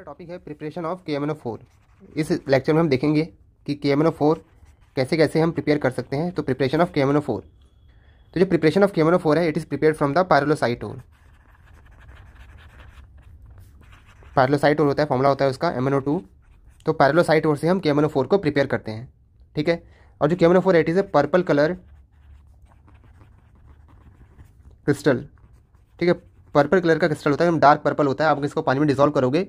हमारा टॉपिक है preparation of के इस लेक्चर में हम देखेंगे कि के कैसे कैसे हम प्रिपेयर कर सकते हैं तो प्रिपरेशन ऑफ के तो जो प्रिपरेशन ऑफ के है it is prepare from the पार्लोसाइटोल पैरलोसाइट होता है फॉर्मूला होता है उसका एम टू तो पैरलोसाइट से हम के को प्रिपेयर करते हैं ठीक है और जो K M it is is purple colour crystal ठीक है पर्पल कलर का क्रिस्टल होता है डार्क पर्पल होता है आप इसको पानी में डिजोल्व करोगे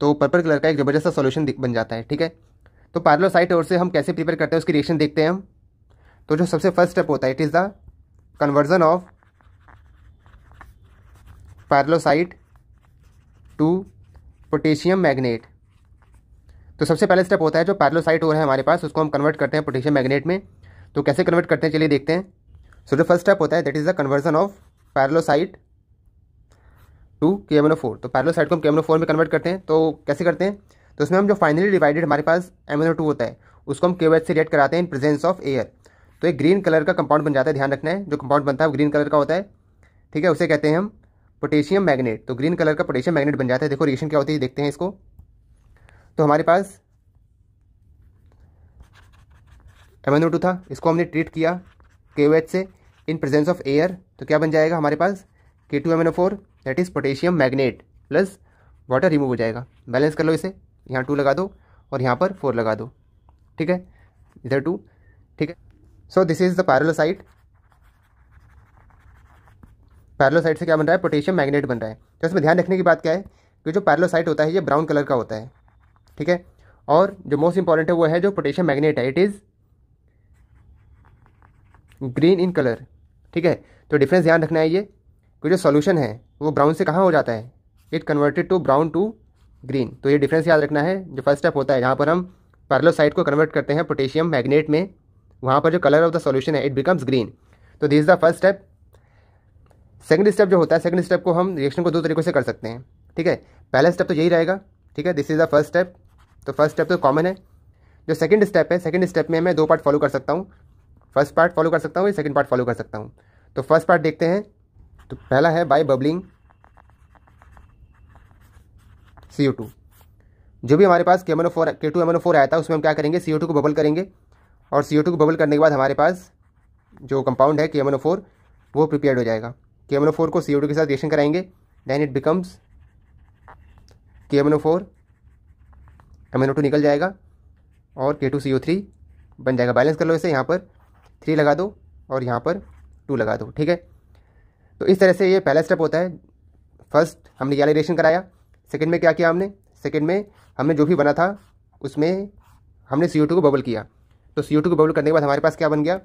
तो पर्पल कलर का एक ज़बरदस्त सोल्यूशन बन जाता है ठीक है तो पार्लोसाइट और से हम कैसे प्रिपेयर करते हैं उसकी रिएक्शन देखते हैं हम तो जो सबसे फर्स्ट स्टेप होता है it is the conversion of pyrolusite to potassium manganate तो सबसे पहले स्टेप होता है जो पैरलोसाइट और है हमारे पास उसको हम कन्वर्ट करते हैं पोटेशियम मैग्नेट में तो कैसे कन्वर्ट करते हैं चलिए देखते हैं सो so, जो फर्स्ट स्टेप होता है that is the conversion of pyrolusite to K M N O four तो पैरल साइड को हम के एम ओ फोर में कन्वर्ट करते हैं तो कैसे करते हैं तो उसमें हम जो फाइनली डिवाइडेड हमारे पास एम एन ओ टू होता है उसको हम के से रिएक्ट कराते हैं इन प्रेजेंस ऑफ एयर तो एक ग्रीन कलर का कंपाउंड बन जाता है ध्यान रखना है जो कंपाउंड बनता है वो ग्रीन कलर का होता है ठीक है उसे कहते हैं हम पोटेशियम मैग्नेट तो ग्रीन कलर का पोटेशियम मैग्नेट बन जाता है देखो रिएक्शन क्या होती है देखते हैं इसको तो हमारे पास एम टू था इसको हमने ट्रीट किया के से इन प्रेजेंस ऑफ एयर तो क्या बन जाएगा हमारे पास K two M N O four that is potassium manganate plus water remove हो जाएगा बैलेंस कर लो इसे यहाँ टू लगा दो और यहाँ पर फोर लगा दो ठीक है इधर टू ठीक है so this is the pyrolusite pyrolusite से क्या बन रहा है पोटेशियम मैग्नेट बन रहा है तो इसमें ध्यान रखने की बात क्या है कि जो पैरलोसाइट होता है ये ब्राउन कलर का होता है ठीक है और जो मोस्ट इंपॉर्टेंट है वो है जो पोटेशियम मैग्नेट है it is green in colour ठीक है तो डिफरेंस ध्यान रखना है ये कि जो सॉल्यूशन है वो ब्राउन से कहाँ हो जाता है it converted to brown to green तो ये डिफरेंस याद रखना है जो फर्स्ट स्टेप होता है जहाँ पर हम साइड को कन्वर्ट करते हैं पोटेशियम मैग्नेट में वहाँ पर जो कलर ऑफ द सॉल्यूशन है इट बिकम्स ग्रीन तो this is the first step second step जो होता है सेकंड स्टेप को हम रिएक्शन को दो तरीकों से कर सकते हैं ठीक है पहला स्टेप तो यही रहेगा ठीक है this is the first step तो फर्स्ट स्टेप तो कॉमन है जो सेकंड स्टेप है सेकंड स्टेप में मैं दो पार्ट फॉलो कर सकता हूँ फर्स्ट पार्ट फॉलो कर सकता हूँ या सेकंड पार्ट फॉलो कर सकता हूँ तो फर्स्ट पार्ट देखते हैं तो पहला है बाय बबलिंग सी टू जो भी हमारे पास के फोर के टू एमनो फोर आया था उसमें हम क्या करेंगे सी ओ टू को बबल करेंगे और सी ओ टू को बबल करने के बाद हमारे पास जो कंपाउंड है के फोर वो प्रिपेयर हो जाएगा के फोर को सी ओ टू के साथ रिएक्शन कराएंगे then it becomes K four M two निकल जाएगा और K two C O three बन जाएगा बैलेंस कर लो इसे यहाँ पर थ्री लगा दो और यहाँ पर टू लगा दो ठीक है तो इस तरह से ये पहला स्टेप होता है फर्स्ट हमने वैलिडेशन कराया सेकेंड में क्या किया हमने सेकेंड में हमने जो भी बना था उसमें हमने सी को बबल किया तो सी को बबल करने के बाद हमारे पास क्या बन गया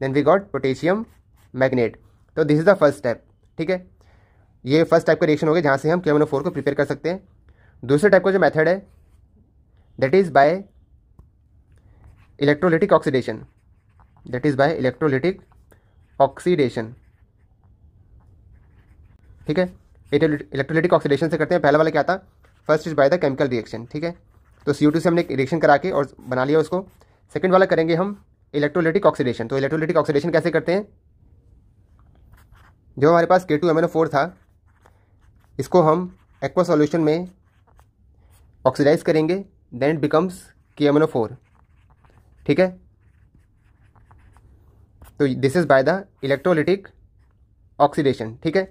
then we got potassium manganate तो this is the first step ठीक है ये फर्स्ट टाइप का रिएक्शन हो गया जहाँ से हम के फोर को प्रिपेयर कर सकते हैं दूसरे टाइप का जो मेथड है that is by electrolytic oxidation that is by electrolytic oxidation ठीक है इलेक्ट्रोलिटिक ऑक्सीडेशन से करते हैं पहला वाला क्या था first is by the chemical reaction ठीक है तो सी से हमने एक रिएक्शन करा के और बना लिया उसको सेकेंड वाला करेंगे हम इलेक्ट्रोलिटिक ऑक्सीडेशन तो इलेक्ट्रोलिटिक ऑक्सीडेशन कैसे करते हैं जो हमारे पास के टू एम फोर था इसको हम एक्वा सोल्यूशन में ऑक्सीडाइज करेंगे then it becomes K M four ठीक है तो this is by the electrolytic oxidation ठीक है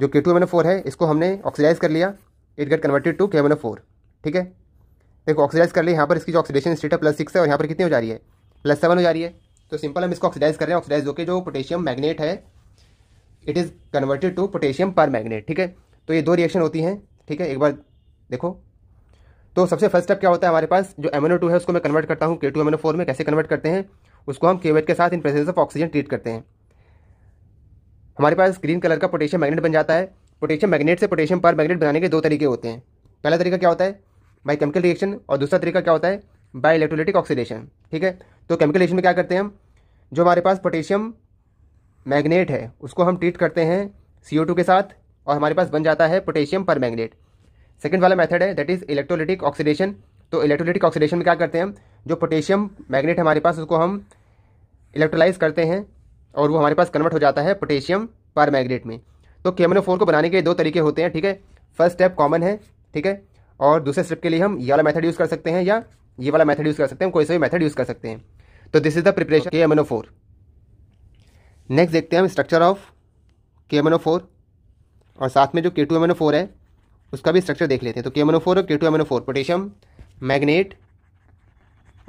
जो के टू एम फोर है इसको हमने ऑक्सीडाइज कर लिया it get converted to K M four ठीक है देखो ऑक्सीडाइज कर लिया यहाँ पर इसकी जो ऑक्सीडेशन स्टेट है प्लस सिक्स है और यहाँ पर कितनी हो जा रही है प्लस सेवन हो जा रही है तो सिंपल हम इसको ऑक्सीडाइज कर रहे हैं ऑक्सीडाइज होकर जो पोटेशियम मैग्नेट है it is converted to potassium permanganate ठीक है तो ये दो रिएक्शन होती हैं ठीक है एक बार देखो तो सबसे फर्स्ट स्टेप क्या होता है हमारे पास जो एमएनओ टू है उसको मैं कन्वर्ट करता हूँ के टू एमएनओ फोर में कैसे कन्वर्ट करते हैं उसको हम केवेट के साथ in presence of oxygen treat करते हैं हमारे पास ग्रीन कलर का पोटेशियम मैग्नेट बन जाता है पोटेशियम मैग्नेट से पोटेशियम पर मैग्नेट बनाने के दो तरीके होते हैं पहला तरीका क्या होता है बाई केमिकल रिएक्शन और दूसरा तरीका क्या होता है बाई इलेक्ट्रोलिटिक ऑक्सीडेशन ठीक है तो केमिकल रिएक्शन में क्या करते हैं हम जो हमारे पास पोटेशियम मैग्नेट है उसको हम ट्रीट करते हैं सी के साथ और हमारे पास बन जाता है पोटेशियम पर मैग्नेट सेकेंड वाला मेथड है दैट इज़ इलेक्ट्रोलिटिक ऑक्सीडेशन तो इलेक्ट्रोलिटिक ऑक्सीडेशन में क्या करते हैं हम जो पोटेशियम मैग्नेट हमारे पास उसको हम इलेक्ट्रोलाइज करते हैं और वो हमारे पास कन्वर्ट हो जाता है पोटेशियम पर मैग्नेट में तो केमनोफोर को बनाने के दो तरीके होते हैं ठीक है फर्स्ट स्टेप कॉमन है ठीक है और दूसरे स्टेप के लिए हम ये वाला मेथड यूज़ कर सकते हैं या ये वाला मेथड यूज़ कर सकते हैं कोई सा भी मेथड यूज़ कर सकते हैं तो दिस इज द प्रिपरेशन के एमनो नेक्स्ट देखते हैं हम स्ट्रक्चर ऑफ के एमनो और साथ में जो के टू एमनो फोर है उसका भी स्ट्रक्चर देख लेते हैं तो के एमनो और K two M N O four potassium manganate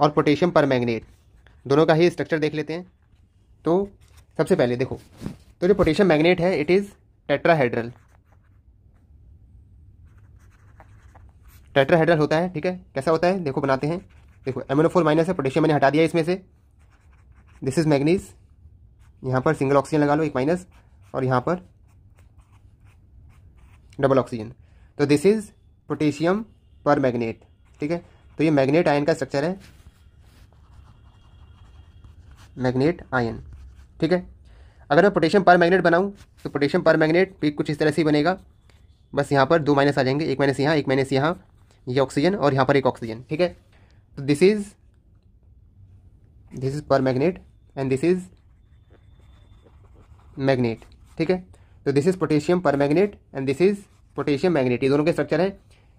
और पोटेशियम पर मैग्नेट दोनों का ही स्ट्रक्चर देख लेते हैं तो सबसे पहले देखो तो जो पोटेशियम मैग्नेट है इट इज़ टेट्राहेड्रल टेट्राहेड्रल होता है ठीक है कैसा होता है देखो बनाते हैं देखो एमोनोफोर माइनस है पोटेशियम मैंने हटा दिया इसमें से दिस इज़ मैग्नीज यहां पर सिंगल ऑक्सीजन लगा लो एक माइनस और यहां पर डबल ऑक्सीजन तो this is potassium permanganate ठीक है तो ये मैग्नेट आयन का स्ट्रक्चर है मैग्नेट आयन ठीक है अगर मैं पोटेशियम पर मैगनेट बनाऊँ तो पोटेशियम पर मैगनेट भी कुछ इस तरह से ही बनेगा बस यहाँ पर दो माइनस आ जाएंगे एक माइनस यहाँ एक माइनस यहाँ ये ऑक्सीजन और यहाँ पर एक ऑक्सीजन ठीक है तो this is this is permanganate and this is manganate ठीक है तो this is potassium permanganate and this is potassium manganate ये दोनों के स्ट्रक्चर है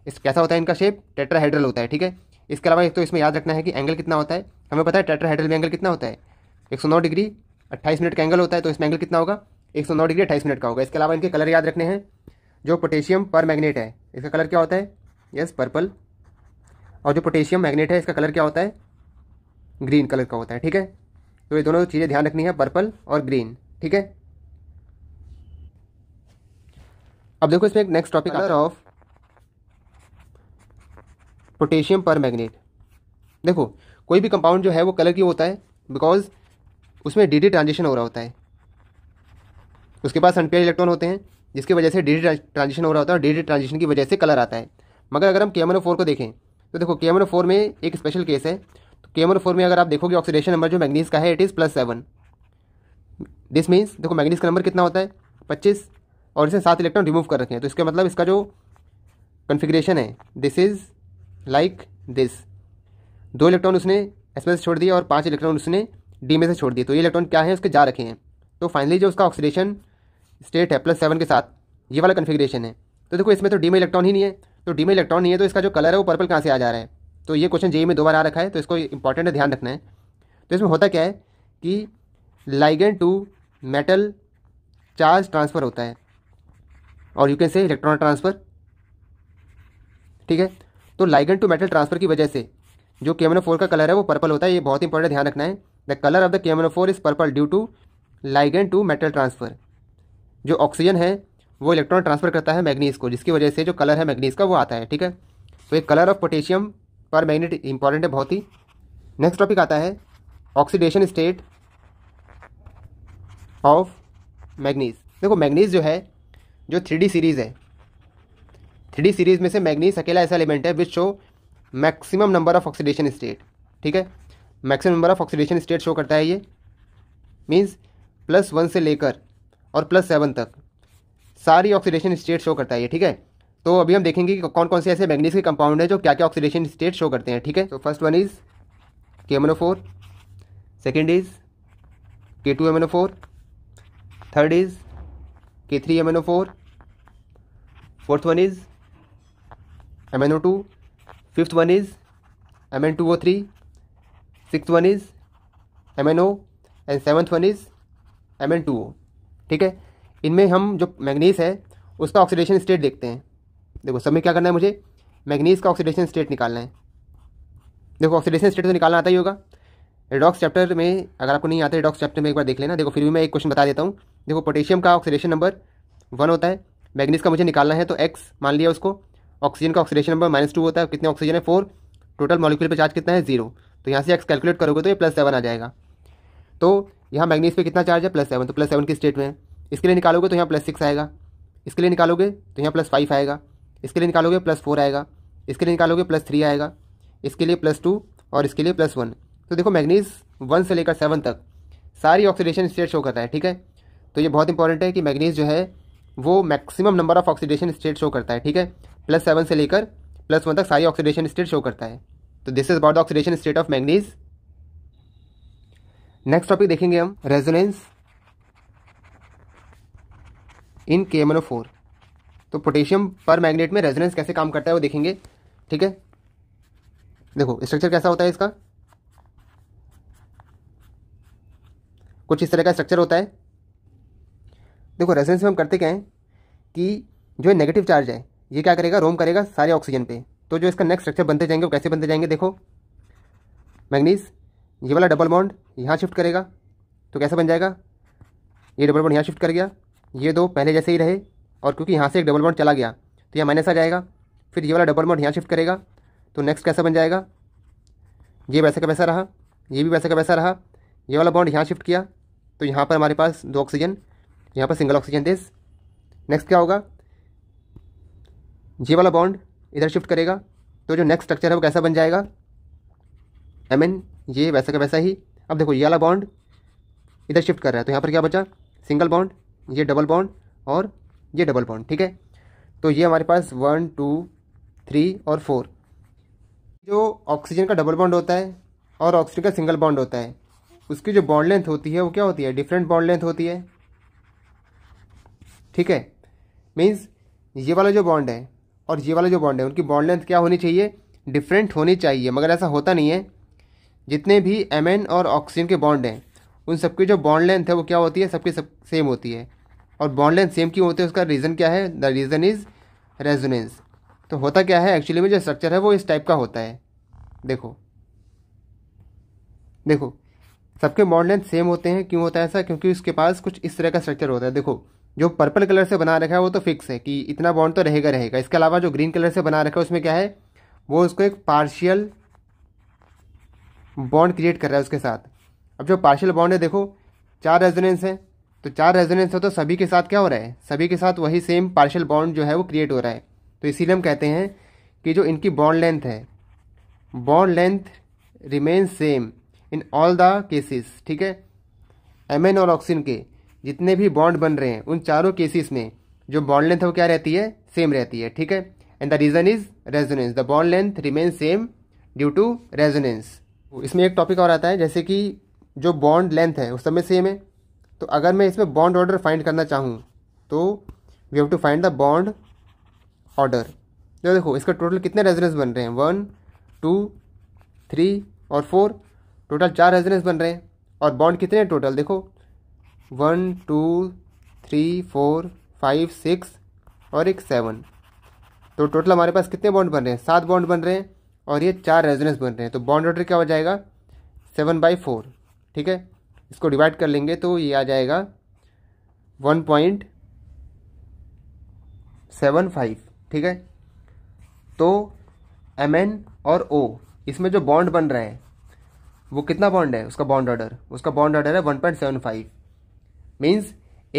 इस कैसा होता है इनका शेप टेट्राहेड्रल होता है ठीक है इसके अलावा एक तो इसमें याद रखना है कि एंगल कितना होता है हमें पता है टेट्राहेड्रल में एंगल कितना होता है 109 डिग्री अट्ठाईस मिनट का एंगल होता है तो इसमें एंगल कितना होगा एक सौ नौ डिग्री अट्ठाईस मिनट का होगा इसके अलावा इनके कलर याद रखने हैं जो पोटेशियम पर मैग्नेट है इसका कलर क्या होता है यस पर्पल और जो पोटेशियम मैग्नेट है इसका कलर क्या होता है ग्रीन कलर का होता है ठीक है तो ये दोनों चीज़ें ध्यान रखनी है पर्पल और ग्रीन ठीक है अब देखो इसमें नेक्स्ट टॉपिक रहा ऑफ पोटेशियम पर मैग्नेट देखो कोई भी कंपाउंड जो है वो कलर की होता है बिकॉज उसमें डी डी ट्रांजेक्शन हो रहा होता है उसके पास अनपेयर इलेक्ट्रॉन होते हैं जिसकी वजह से डी डी ट्रांजेक्शन हो रहा होता है और डी ट्रांजेक्शन की वजह से कलर आता है मगर अगर हम के फोर को देखें तो देखो के फोर में एक स्पेशल केस है तो के फोर में अगर आप देखोगे ऑक्सीडेशन नंबर जो मैग्नीज का है it is plus seven this means देखो मैग्नीज का नंबर कितना होता है पच्चीस और इसे सात इलेक्ट्रॉन रिमूव कर रखे हैं तो इसका मतलब इसका जो कन्फिग्रेशन है दिस इज़ लाइक दिस दो इलेक्ट्रॉन उसने एसपेस छोड़ दिया और पाँच इलेक्ट्रॉन उसने डी में से छोड़ दिए तो ये इलेक्ट्रॉन क्या है उसके जा रखे हैं तो फाइनली जो उसका ऑक्सीडेशन स्टेट है प्लस सेवन के साथ ये वाला कन्फिग्रेशन है तो देखो इसमें तो डी में इलेक्ट्रॉन ही नहीं है तो डी में इलेक्ट्रॉन नहीं है तो इसका जो कलर है वो पर्पल कहाँ से आ जा रहा है तो ये क्वेश्चन जेई में दो बार आ रखा है तो इसको इंपॉर्टेंट है ध्यान रखना है तो इसमें होता क्या है कि ligand to metal charge transfer होता है और you can say electron transfer ठीक है तो लाइगन टू मेटल ट्रांसफ़र की वजह से जो केमनो फोर का कलर है वो पर्पल होता है ये बहुत इंपॉर्टेंट ध्यान रखना है the colour of the chromophore is purple due to ligand to metal transfer जो ऑक्सीजन है वो इलेक्ट्रॉन ट्रांसफ़र करता है मैग्नीज को जिसकी वजह से जो कलर है मैग्नीज का वो आता है ठीक है तो ये colour of potassium permanganate important है बहुत ही नेक्स्ट टॉपिक आता है ऑक्सीडेशन स्टेट ऑफ मैग्नीज देखो मैग्नीज जो है जो थ्री सीरीज़ है थ्री सीरीज़ में से मैग्नीज अकेला ऐसा एलिमेंट है which show maximum number of oxidation state ठीक है maximum number of oxidation state show करता है ये मीन्स प्लस वन से लेकर और प्लस सेवन तक सारी ऑक्सीडेशन स्टेट शो करता है ये ठीक है तो अभी हम देखेंगे कि कौन कौन से ऐसे मैग्नीज के कंपाउंड हैं जो क्या क्या ऑक्सीडेशन स्टेट शो करते हैं ठीक है तो first one is K M N O four second is K two M N O four third is K three M N O four fourth one is M N O two fifth one is M N two O three six one is M N O and seventh one is M N two O ठीक है इनमें हम जो manganese है उसका oxidation state देखते हैं देखो सब में क्या करना है मुझे मैग्नीस का ऑक्सीडेशन स्टेट निकालना है देखो ऑक्सीडेशन स्टेट तो निकालना आता ही होगा रेडॉक्स चैप्टर में अगर आपको नहीं आता रेडॉक्स चैप्टर में एक बार देख लेना देखो फिर भी मैं एक क्वेश्चन बता देता हूँ देखो पोटेशियम का ऑक्सीडेशन नंबर वन होता है मैग्नीस का मुझे निकालना है तो एक्स मान लिया उसको ऑक्सीजन का ऑक्सीडेशन नंबर माइनस टू होता है कितने ऑक्सीजन है फोर टोटल मॉलिक्यूल पर चार्ज कितना है जीरो तो यहाँ से एक्स कैलकुलेट करोगे तो ये प्लस सेवन आ जाएगा तो यहाँ मैग्नीस पे कितना चार्ज है प्लस सेवन तो प्लस सेवन की स्टेट में है इसके लिए निकालोगे तो यहाँ प्लस सिक्स आएगा इसके लिए निकालोगे तो यहाँ प्लस फाइव आएगा इसके लिए निकालोगे प्लस फोर आएगा इसके लिए निकालोगे प्लस थ्री आएगा इसके लिए प्लस टू और इसके लिए प्लस वन तो देखो मैग्नीज वन से लेकर सेवन तक सारी ऑक्सीडेशन स्टेट शो करता है ठीक है तो ये बहुत इंपॉर्टेंट है कि मैग्नीज जो है वो maximum number of oxidation state show करता है ठीक है प्लस सेवन से लेकर प्लस वन तक सारी ऑक्सीडेशन स्टेट शो करता है तो this is about the oxidation state of manganese next topic देखेंगे हम resonance in K M four तो पोटेशियम पर मैग्नेट में रेजोनेंस कैसे काम करता है वो देखेंगे ठीक है देखो स्ट्रक्चर कैसा होता है इसका कुछ इस तरह का स्ट्रक्चर होता है देखो रेजोनेंस में हम करते क्या हैं कि जो नेगेटिव चार्ज है ये क्या करेगा रोम करेगा सारे ऑक्सीजन पे तो जो इसका नेक्स्ट स्ट्रक्चर बनते जाएंगे वो कैसे बनते जाएंगे देखो मैगनीस ये वाला डबल बॉन्ड यहाँ शिफ्ट करेगा तो कैसा बन जाएगा ये डबल बॉन्ड यहाँ शिफ्ट कर गया ये दो पहले जैसे ही रहे और क्योंकि यहाँ से एक डबल बॉन्ड चला गया तो यहाँ माइनस आ जाएगा फिर ये वाला डबल बॉन्ड यहाँ शिफ्ट करेगा तो नेक्स्ट कैसा बन जाएगा ये वैसे का वैसा रहा ये भी वैसे का वैसा रहा ये वाला बॉन्ड यहाँ शिफ्ट किया तो यहाँ पर हमारे पास दो ऑक्सीजन यहाँ पर सिंगल ऑक्सीजन देस नेक्स्ट क्या होगा ये वाला बॉन्ड इधर शिफ्ट करेगा तो जो नेक्स्ट स्ट्रक्चर है वो कैसा बन जाएगा आई मीन ये वैसा का वैसा ही अब देखो ये वाला बॉन्ड इधर शिफ्ट कर रहा है तो यहाँ पर क्या बचा सिंगल बॉन्ड ये डबल बॉन्ड और ये डबल बॉन्ड ठीक है तो ये हमारे पास वन टू थ्री और फोर जो ऑक्सीजन का डबल बॉन्ड होता है और ऑक्सीजन का सिंगल बॉन्ड होता है उसकी जो बॉन्ड लेंथ होती है वो क्या होती है डिफरेंट बॉन्ड लेंथ होती है ठीक है मीन्स ये वाला जो बॉन्ड है और ये वाले जो बॉन्ड है उनकी बॉन्ड लेंथ क्या होनी चाहिए डिफरेंट होनी चाहिए मगर ऐसा होता नहीं है जितने भी एम और ऑक्सीजन के बॉन्ड हैं उन सबकी जो बॉन्ड लेंथ है वो क्या होती है सबकी सब सेम होती है और बॉन्ड लेंथ सेम क्यों होती है उसका रीज़न क्या है द रीज़न इज़ रेजोनेंस तो होता क्या है एक्चुअली में जो स्ट्रक्चर है वो इस टाइप का होता है देखो देखो सबके बॉन्ड लेंथ सेम होते हैं क्यों होता है ऐसा क्योंकि उसके पास कुछ इस तरह का स्ट्रक्चर होता है देखो जो पर्पल कलर से बना रखा है वो तो फिक्स है कि इतना बॉन्ड तो रहेगा रहेगा इसके अलावा जो ग्रीन कलर से बना रखा है उसमें क्या है वो उसको एक पार्शियल बॉन्ड क्रिएट कर रहा है उसके साथ अब जो पार्शियल बॉन्ड है देखो चार रेजोनेंस है तो चार रेजोनेंस है तो सभी के साथ क्या हो रहा है सभी के साथ वही सेम पार्शियल बॉन्ड जो है वो क्रिएट हो रहा है तो इसीलिए हम कहते हैं कि जो इनकी बॉन्ड लेंथ है bond length remain same in all the cases ठीक है एम एन और ऑक्सीन के जितने भी बॉन्ड बन रहे हैं उन चारों केसेस में जो बॉन्ड लेंथ है वो क्या रहती है सेम रहती है ठीक है and the reason is resonance the bond length remain same due to resonance इसमें एक टॉपिक और आता है जैसे कि जो बॉन्ड लेंथ है उस सब में सेम है तो अगर मैं इसमें बॉन्ड ऑर्डर फाइंड करना चाहूँ तो we have to find the bond order जो देखो इसका टोटल कितने रेजोनेंस बन रहे हैं वन टू थ्री और फोर टोटल चार रेजोनेंस बन रहे हैं और बॉन्ड कितने टोटल देखो one two three four five six और एक सेवन तो टोटल हमारे पास कितने बॉन्ड बन रहे हैं सात बॉन्ड बन रहे हैं और ये चार रेजोनेंस बन रहे हैं तो बॉन्ड ऑर्डर क्या हो जाएगा सेवन बाई फोर ठीक है इसको डिवाइड कर लेंगे तो ये आ जाएगा वन पॉइंट सेवन फाइव ठीक है तो एम एन और ओ इसमें जो बॉन्ड बन रहा है वो कितना बॉन्ड है उसका बॉन्ड ऑर्डर उसका बॉन्ड ऑर्डर है one point seven five means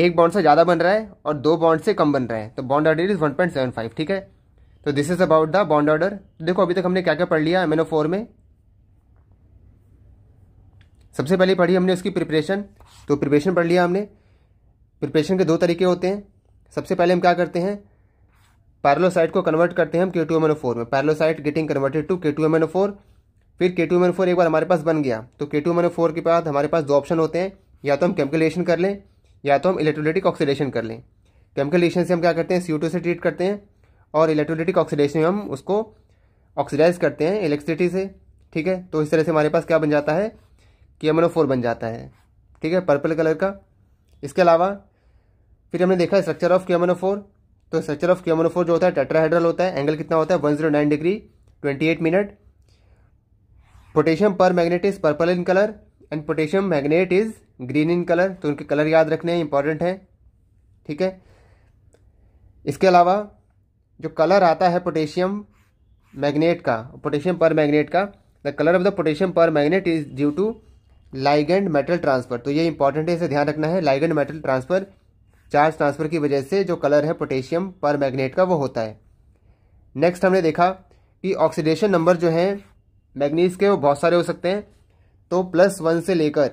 एक बॉन्ड से ज़्यादा बन रहा है और दो बॉन्ड से कम बन रहा है तो bond order is one point seven five ठीक है तो this is about the bond order देखो अभी तक हमने क्या क्या पढ़ लिया एम फोर में सबसे पहले पढ़ी हमने उसकी प्रिपरेशन तो प्रिपरेशन पढ़ लिया हमने प्रिपरेशन के दो तरीके होते हैं सबसे पहले हम क्या करते हैं पैरलोसाइट को कन्वर्ट करते हैं हम K two M N O four में pyrolusite getting converted to K two M N O four फिर K two M N O four एक बार हमारे पास बन गया तो K two M N O four के बाद हमारे पास दो ऑप्शन होते हैं या तो हम कैलकुलेशन कर लें या तो हम इलेक्ट्रोलिटिक ऑक्सीडेशन कर लें केमिकल रिएक्शन से हम क्या करते हैं सी से ट्रीट करते हैं और इलेक्ट्रोलिटिक ऑक्सीडेशन में हम उसको ऑक्सीडाइज करते हैं इलेक्ट्रिसिटी से ठीक है तो इस तरह से हमारे पास क्या बन जाता है कि बन जाता है ठीक है पर्पल कलर का इसके अलावा फिर हमने देखा स्ट्रक्चर ऑफ क्यूमनो फोर तो स्ट्रक्चर ऑफ क्यूमनो फोर जो होता है टेट्राहेड्रल होता है एंगल कितना होता है one zero nine degree twenty eight minute potassium permanganate is purple in colour and potassium manganate is green in colour तो उनके कलर याद रखने इंपॉर्टेंट है ठीक है इसके अलावा जो कलर आता है पोटेशियम मैग्नेट का पोटेशियम पर मैग्नेट का the colour of the potassium permanganate is due to ligand metal transfer तो ये इंपॉर्टेंट है इसे ध्यान रखना है ligand metal transfer charge transfer की वजह से जो कलर है पोटेशियम पर मैग्नेट का वो होता है नेक्स्ट हमने देखा कि ऑक्सीडेशन नंबर जो है मैग्नीज के वो बहुत सारे हो सकते हैं तो प्लस वन से लेकर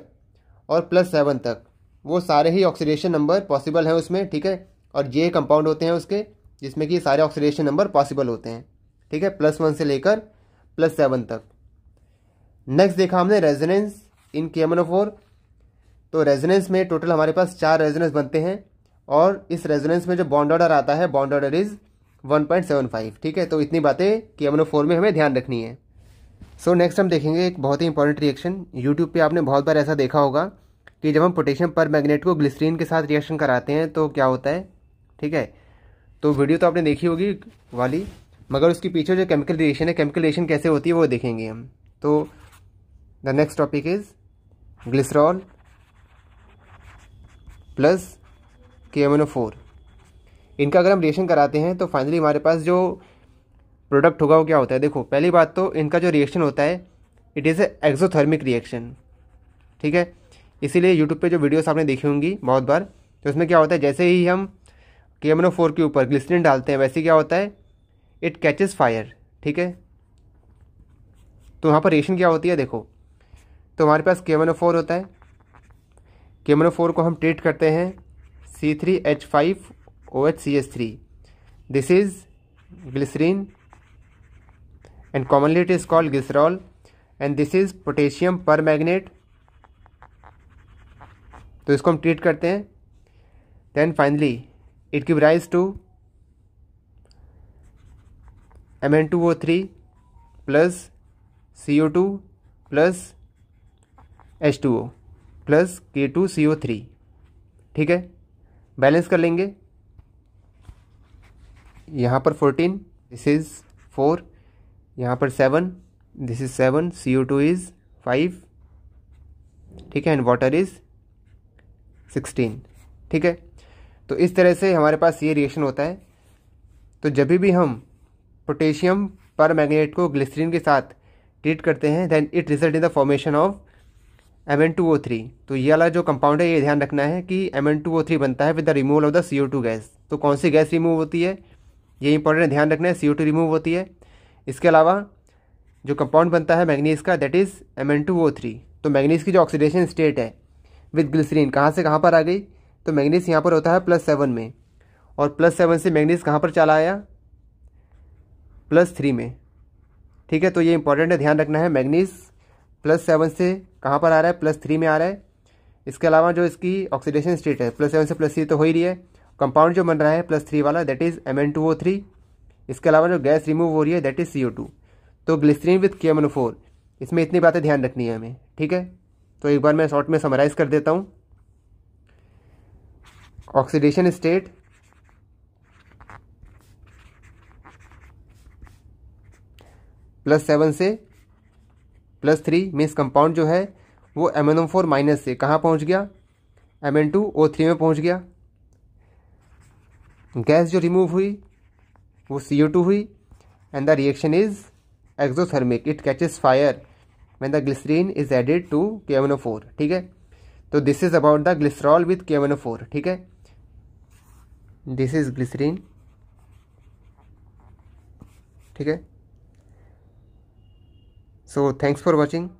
और प्लस सेवन तक वो सारे ही ऑक्सीडेशन नंबर पॉसिबल हैं उसमें ठीक है और जे कंपाउंड होते हैं उसके जिसमें कि सारे ऑक्सीडेशन नंबर पॉसिबल होते हैं ठीक है प्लस वन से लेकर प्लस सेवन तक नेक्स्ट देखा हमने रेजोनेंस इन के तो रेजोनेंस में टोटल हमारे पास चार रेजोनेंस बनते हैं और इस रेजोनेंस में जो बॉन्ड ऑर्डर आता है bond order is one point seven five ठीक है तो इतनी बातें के फोर में हमें ध्यान रखनी है सो so, नेक्स्ट हम देखेंगे एक बहुत ही इंपॉर्टेंट रिएक्शन यूट्यूब पे आपने बहुत बार ऐसा देखा होगा कि जब हम पोटेशियम पर मैग्नेट को ग्लिसरीन के साथ रिएक्शन कराते हैं तो क्या होता है ठीक है तो वीडियो तो आपने देखी होगी वाली मगर उसके पीछे जो केमिकल रिएक्शन है केमिकल रिएक्शन कैसे होती है वो देखेंगे हम तो the next topic is glycerol plus K इनका अगर हम रिएक्शन कराते हैं तो फाइनली हमारे पास जो प्रोडक्ट होगा वो क्या होता है देखो पहली बात तो इनका जो रिएक्शन होता है it is a exothermic reaction ठीक है इसीलिए यूट्यूब पे जो वीडियोस आपने देखी होंगी बहुत बार तो उसमें क्या होता है जैसे ही हम के एम फोर के ऊपर ग्लिसरीन डालते हैं वैसे क्या होता है इट कैचेज फायर ठीक है तो वहाँ पर रिएक्शन क्या होती है देखो तो हमारे पास के फोर होता है के फोर को हम ट्रीट करते हैं C three H five O H C H three this is glycerine and commonly it is called glycerol and this is potassium permanganate तो इसको हम ट्रीट करते हैं then finally it give rise to M N two O three plus C O two plus H two O plus K two C O three ठीक है balance कर लेंगे यहाँ पर फोर्टीन दिस इज़ फोर यहाँ पर seven this is seven C O two is five ठीक है एंड वाटर इज़ सिक्सटीन ठीक है तो इस तरह से हमारे पास ये रिएक्शन होता है तो जब भी हम पोटेशियम पर मैग्नेट को ग्लिसरीन के साथ ट्रीट करते हैं then it result in the formation of M N two O three तो ये वाला जो कंपाउंड है ये ध्यान रखना है कि M N two O three बनता है with the removal of the C O two gas तो कौन सी गैस रिमूव होती है ये इंपॉर्टेंट ध्यान रखना है सी ओ टू रिमूव होती है इसके अलावा जो कंपाउंड बनता है मैग्नीज का that is M N two O three तो मैग्नीज की जो ऑक्सीडेशन स्टेट है विद ग्लिसरीन कहाँ से कहाँ पर आ गई तो मैग्नीज यहाँ पर होता है प्लस सेवन में और प्लस सेवन से मैग्नीज कहाँ पर चला आया प्लस थ्री में ठीक है तो ये इंपॉर्टेंट है ध्यान रखना है मैग्नीज प्लस सेवन से कहाँ पर आ रहा है प्लस थ्री में आ रहा है इसके अलावा जो इसकी ऑक्सीडेशन स्टेट है प्लस सेवन से प्लस थ्री तो हो ही रही है कंपाउंड जो बन रहा है प्लस थ्री वाला that is M N two O three इसके अलावा जो गैस रिमूव हो रही है दैट इज़ सी तो ग्लिसरीन विथ के फोर इसमें इतनी बातें ध्यान रखनी है हमें ठीक है तो एक बार मैं शॉर्ट में समराइज़ कर देता हूँ ऑक्सीडेशन स्टेट प्लस सेवन से प्लस थ्री मीन्स कंपाउंड जो है वो एम एन फोर माइनस से कहाँ पहुँच गया M N two O three में पहुँच गया गैस जो रिमूव हुई वो सी टू हुई and the reaction is exothermic it catches fire when the glycerine is added to K four ठीक है तो this is about the glycerol with K four ठीक है दिस इज ग्लिसरीन ठीक है सो थैंक्स फॉर वॉचिंग